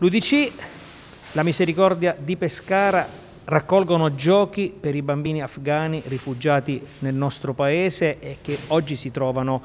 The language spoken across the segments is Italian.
L'UDC, la Misericordia di Pescara raccolgono giochi per i bambini afghani rifugiati nel nostro paese e che oggi si trovano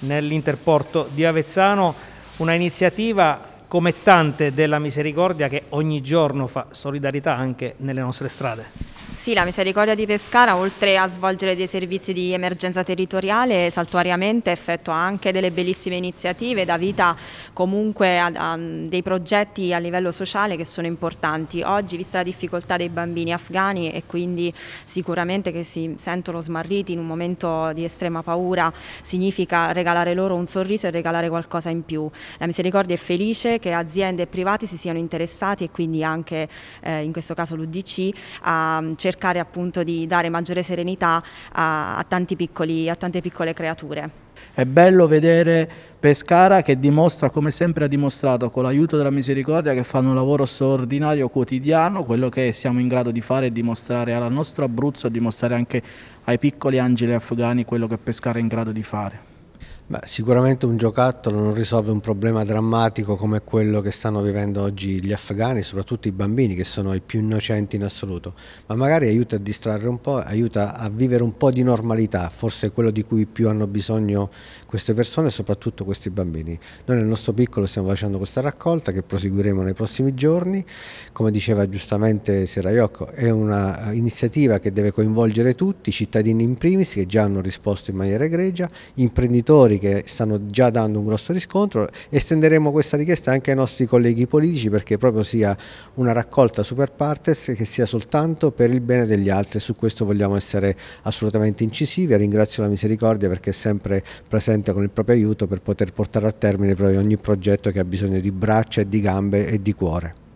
nell'interporto di Avezzano, una iniziativa come tante della misericordia che ogni giorno fa solidarietà anche nelle nostre strade. Sì, la Misericordia di Pescara, oltre a svolgere dei servizi di emergenza territoriale, saltuariamente effettua anche delle bellissime iniziative, da vita comunque a, a dei progetti a livello sociale che sono importanti. Oggi, vista la difficoltà dei bambini afghani e quindi sicuramente che si sentono smarriti in un momento di estrema paura, significa regalare loro un sorriso e regalare qualcosa in più. La Misericordia è felice che aziende e privati si siano interessati e quindi anche eh, in questo caso l'UDC a cercare cercare appunto di dare maggiore serenità a, a, piccoli, a tante piccole creature. È bello vedere Pescara che dimostra, come sempre ha dimostrato, con l'aiuto della misericordia, che fanno un lavoro straordinario quotidiano, quello che siamo in grado di fare è dimostrare alla nostra Abruzzo e dimostrare anche ai piccoli angeli afghani quello che Pescara è in grado di fare. Beh, sicuramente un giocattolo non risolve un problema drammatico come quello che stanno vivendo oggi gli afghani, soprattutto i bambini che sono i più innocenti in assoluto, ma magari aiuta a distrarre un po', aiuta a vivere un po' di normalità, forse quello di cui più hanno bisogno queste persone e soprattutto questi bambini. Noi nel nostro piccolo stiamo facendo questa raccolta che proseguiremo nei prossimi giorni, come diceva giustamente Serraiocco, è un'iniziativa eh, che deve coinvolgere tutti, i cittadini in primis che già hanno risposto in maniera egregia, imprenditori settori che stanno già dando un grosso riscontro. Estenderemo questa richiesta anche ai nostri colleghi politici perché proprio sia una raccolta super partes che sia soltanto per il bene degli altri. Su questo vogliamo essere assolutamente incisivi. Ringrazio la Misericordia perché è sempre presente con il proprio aiuto per poter portare a termine proprio ogni progetto che ha bisogno di braccia e di gambe e di cuore.